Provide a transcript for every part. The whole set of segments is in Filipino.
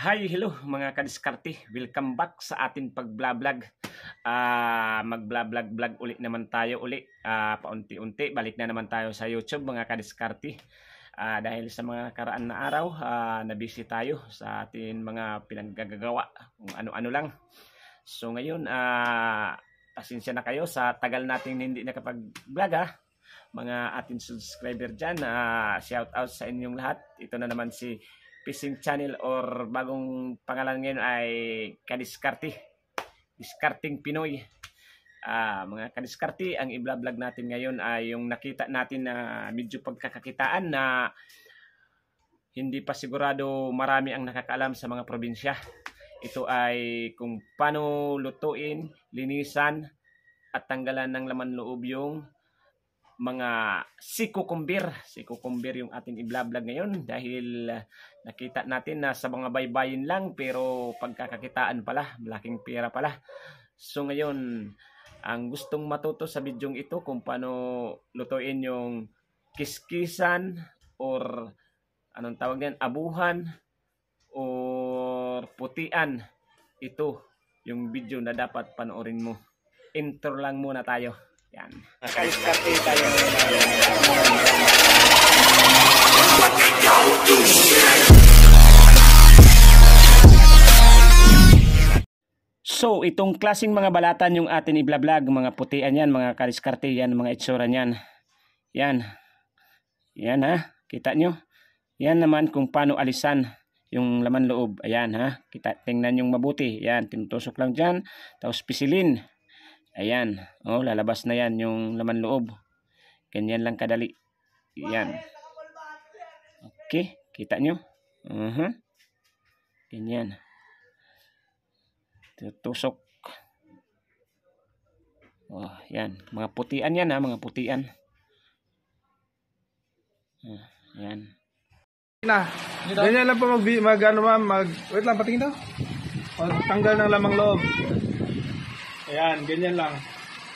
Hi, hello mga kadiskarte. Welcome back sa atin pag-vlog. Uh, ah, Mag-vlog-vlog ulit naman tayo uli. Uh, ah, Paunti-unti, balik na naman tayo sa YouTube mga kadiskarte. Uh, dahil sa mga karaan na araw, uh, nabisi tayo sa atin mga pinaggagawa, kung ano-ano lang. So ngayon, uh, pasensya na kayo sa tagal nating hindi nakapag-vlog ha. Mga atin subscriber dyan, uh, shout out sa inyong lahat. Ito na naman si fishing channel or bagong pangalan ngayon ay Kadiskarte. Diskarting Pinoy. Ah, mga kadiskarte, ang i-vlog natin ngayon ay yung nakita natin na medyo pagkakakitaan na hindi pa sigurado marami ang nakakaalam sa mga probinsya. Ito ay kung paano lutuin, linisan, at tanggalan ng laman loob yung mga sikukumbir. Sikukumbir yung ating i-vlog ngayon dahil eh, nakita natin na sa mga baybayin lang pero pagkakakitaan pala, malaking pera pala. So ngayon, ang gustong matuto sa bidyong ito kung paano lutuin yung kiskisan or anong tawag niyan, abuhan or putian. Ito yung video na dapat panoorin mo. Intro lang muna tayo. Yan. Kalis-kape So, itong klasing mga balatan yung atin i-vlog, mga putian yan, mga kariskarte yan, mga itsura yan. Yan. Yan ha. Kita nyo? Yan naman kung paano alisan yung laman loob. Ayan ha. Kita, tingnan yung mabuti. Yan. Tinutusok lang dyan. Tapos pisilin. Ayan. Oh, lalabas na yan yung laman loob. Ganyan lang kadali. Ayan. Okay. Kita nyo? Uh -huh. Ganyan. Tutusok. Oh, yan. Mga putian yan ha. Mga putian. Ah, yan. Na. Ganyan lang po mag, mag ano ma'am. Mag, wait lang. Patingin daw. O, oh, tanggal ng lamang loob. Ayan, ganyan lang.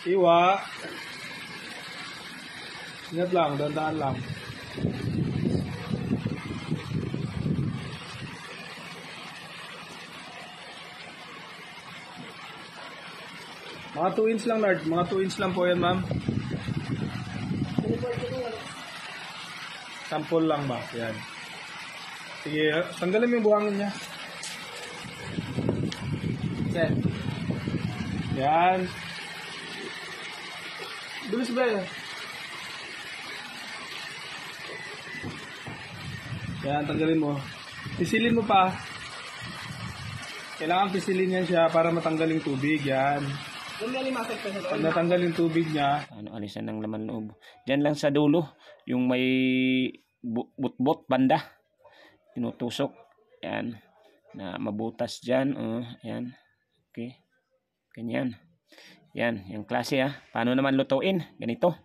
Iwa. Ingat lang, dandaan lang. Mga 2 inch lang, Lord. Mga 2 inch lang po yan, ma'am. Sample lang ba? Yan. Sige, tanggalin mo yung buhangin niya. Set. Yan. Bilis ba yan? Yan, tanggalin mo. Pisilin mo pa. Kailangan pisilin yan siya para matanggal yung tubig. Yan. Pag natanggal yung tubig niya. Ano, alisan ng laman loob. Diyan lang sa dulo. Yung may butbot, banda. Tinutusok. Yan. Na mabutas dyan. Uh, oh, yan. Okay. Ganyan. Yan, yung klase ha. Ah. Paano naman lutuin? Ganito.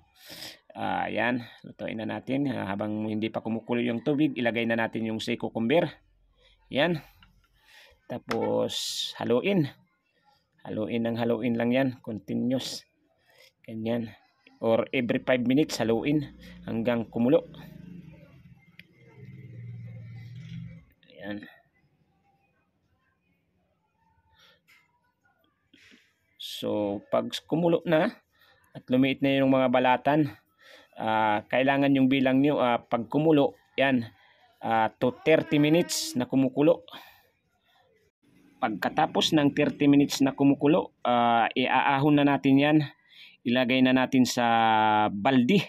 Uh, yan, lutuin na natin. Uh, habang hindi pa kumukulo yung tubig, ilagay na natin yung say cucumber. Yan. Tapos, haluin. Haluin ng haluin lang yan. Continuous. Ganyan. Or every 5 minutes, haluin hanggang kumulo. Yan. So, pag kumulo na at lumiit na yung mga balatan, uh, kailangan yung bilang nyo, uh, ah, pag kumulo, yan, uh, to 30 minutes na kumukulo. Pagkatapos ng 30 minutes na kumukulo, uh, iaahon na natin yan. Ilagay na natin sa baldi.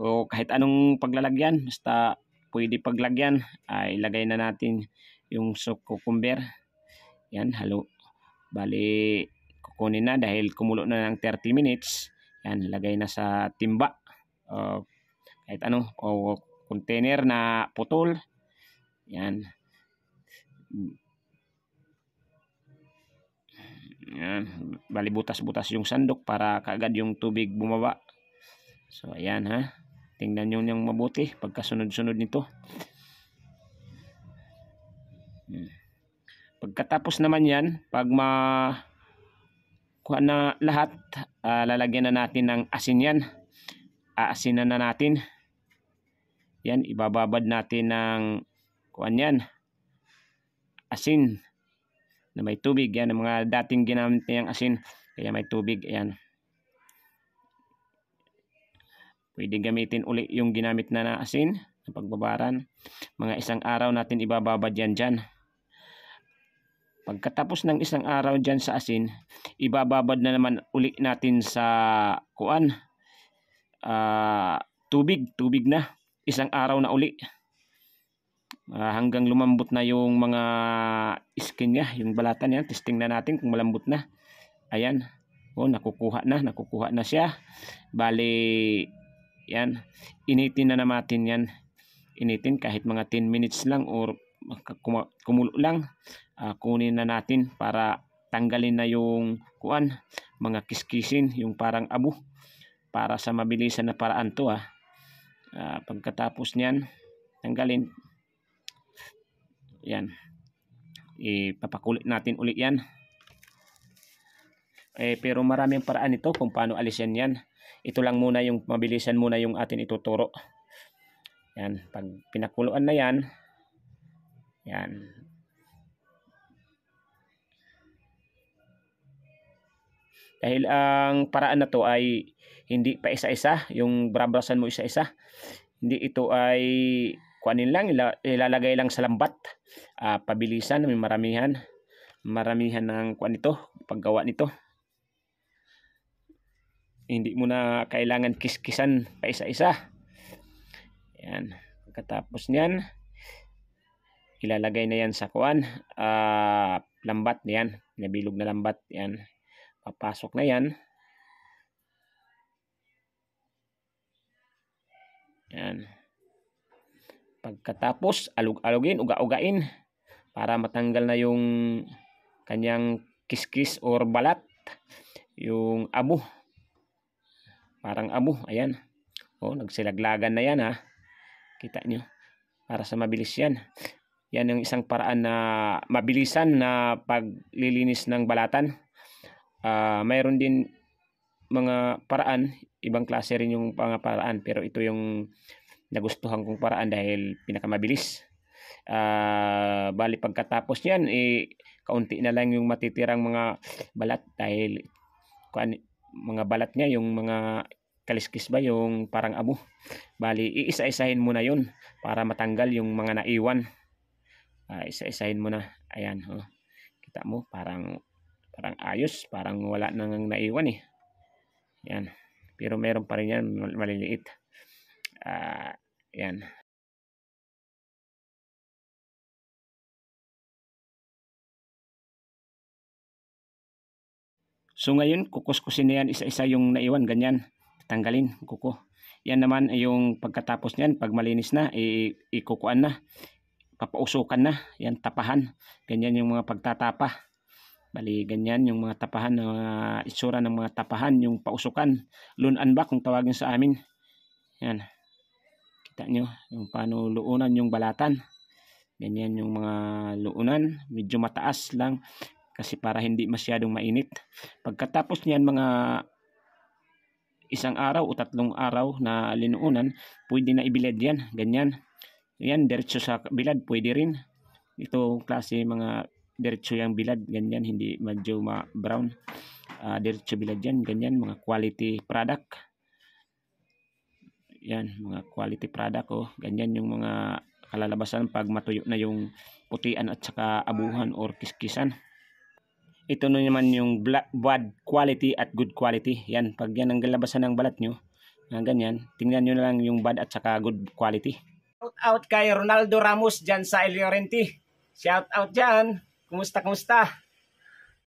O kahit anong paglalagyan, basta pwede paglagyan, uh, ilagay na natin yung sukukumber. Yan, halo, Bali, kukunin na dahil kumulo na ng 30 minutes. Yan, lagay na sa timba. Uh, kahit ano, o oh, container na putol. Yan. Yan. Bali, butas-butas yung sandok para kaagad yung tubig bumaba. So, ayan ha. Tingnan nyo yung mabuti pagkasunod-sunod nito. Hmm. Pagkatapos naman yan, pag ma kuha na lahat, uh, lalagyan na natin ng asin yan. Aasinan na natin. Yan, ibababad natin ng kuan yan. Asin na may tubig. Yan mga dating ginamit niyang asin. Kaya may tubig. Yan. Pwede gamitin uli yung ginamit na na asin sa pagbabaran. Mga isang araw natin ibababad yan dyan. Pagkatapos ng isang araw dyan sa asin, ibababad na naman uli natin sa kuan, uh, ah, tubig, tubig na, isang araw na uli. Uh, hanggang lumambot na yung mga skin niya, yung balatan niya, testing na natin kung malambot na. Ayan, oh, nakukuha na, nakukuha na siya. Bali, yan, initin na naman yan. Initin kahit mga 10 minutes lang or kumulo lang uh, kunin na natin para tanggalin na yung kuan mga kiskisin yung parang abo para sa mabilisan na paraan to ha uh, ah, pagkatapos niyan tanggalin yan ipapakulit natin ulit yan eh, pero maraming paraan ito kung paano alisin yan ito lang muna yung mabilisan muna yung atin ituturo yan pag pinakuluan na yan yan. Dahil ang paraan na to ay hindi pa isa-isa, yung brabrasan mo isa-isa. Hindi ito ay kuanin lang, ilalagay lang sa lambat. Uh, pabilisan, may maramihan. Maramihan ng kuan nito, paggawa nito. Hindi mo na kailangan kiskisan pa isa-isa. Yan. Pagkatapos niyan, ilalagay na yan sa kuan uh, ah, lambat na yan nabilog na lambat yan papasok na yan yan pagkatapos alug-alugin uga-ugain para matanggal na yung kanyang kiskis or balat yung abo parang abo ayan oh nagsilaglagan na yan ha kita nyo para sa mabilis yan yan ang isang paraan na mabilisan na paglilinis ng balatan. Uh, mayroon din mga paraan, ibang klase rin yung mga paraan pero ito yung nagustuhan kong paraan dahil pinakamabilis. Uh, ah, bali pagkatapos niyan, eh, kaunti na lang yung matitirang mga balat dahil kuan, mga balat niya, yung mga kaliskis ba, yung parang abo. Bali, iisa-isahin muna yun para matanggal yung mga naiwan uh, isa-isahin mo na. Ayan, oh. Kita mo, parang parang ayos, parang wala nang naiwan eh. Ayan. Pero meron pa rin yan, maliliit. Uh, ayan. So ngayon, kukuskusin na yan isa-isa yung naiwan, ganyan. Tanggalin, kuko. Yan naman yung pagkatapos niyan, pag malinis na, ikukuan na kapausukan na, yan tapahan. Ganyan yung mga pagtatapa. Bali, ganyan yung mga tapahan, na uh, itsura ng mga tapahan, yung pausukan. Lunan anba kung tawagin sa amin? Yan. Kita nyo, yung paano luunan yung balatan. Ganyan yung mga luunan. Medyo mataas lang kasi para hindi masyadong mainit. Pagkatapos niyan mga isang araw o tatlong araw na linuunan, pwede na ibilad yan. Ganyan. Yan, diretso sa bilad, pwede rin. Ito klase mga diretso yung bilad, ganyan, hindi medyo ma-brown. Uh, diretso bilad yan, ganyan, mga quality product. Yan, mga quality product, oh. Ganyan yung mga kalalabasan pag matuyo na yung putian at saka abuhan or kiskisan. Ito no naman yung black, bad quality at good quality. Yan, pag yan ang galabasan ng balat nyo, na ganyan, tingnan nyo na lang yung bad at saka good quality. Shout out kay Ronaldo Ramos dyan sa El Llorente. Shout out dyan. Kumusta, kumusta?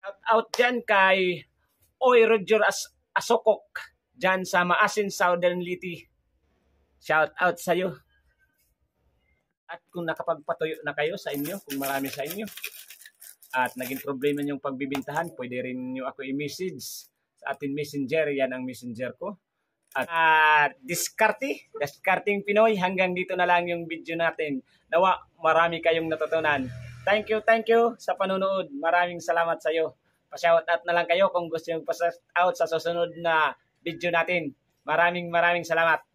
Shout out dyan kay Oy Roger As Asokok dyan sa Maasin Southern Liti. Shout out sa iyo. At kung nakapagpatuyo na kayo sa inyo, kung marami sa inyo, at naging problema yung pagbibintahan, pwede rin nyo ako i-message sa ating messenger. Yan ang messenger ko at uh, ah, diskarte, diskarting Pinoy. Hanggang dito na lang yung video natin. Nawa, marami kayong natutunan. Thank you, thank you sa panonood. Maraming salamat sa iyo. Pa-shout out na lang kayo kung gusto yung pa-shout out sa susunod na video natin. Maraming maraming salamat.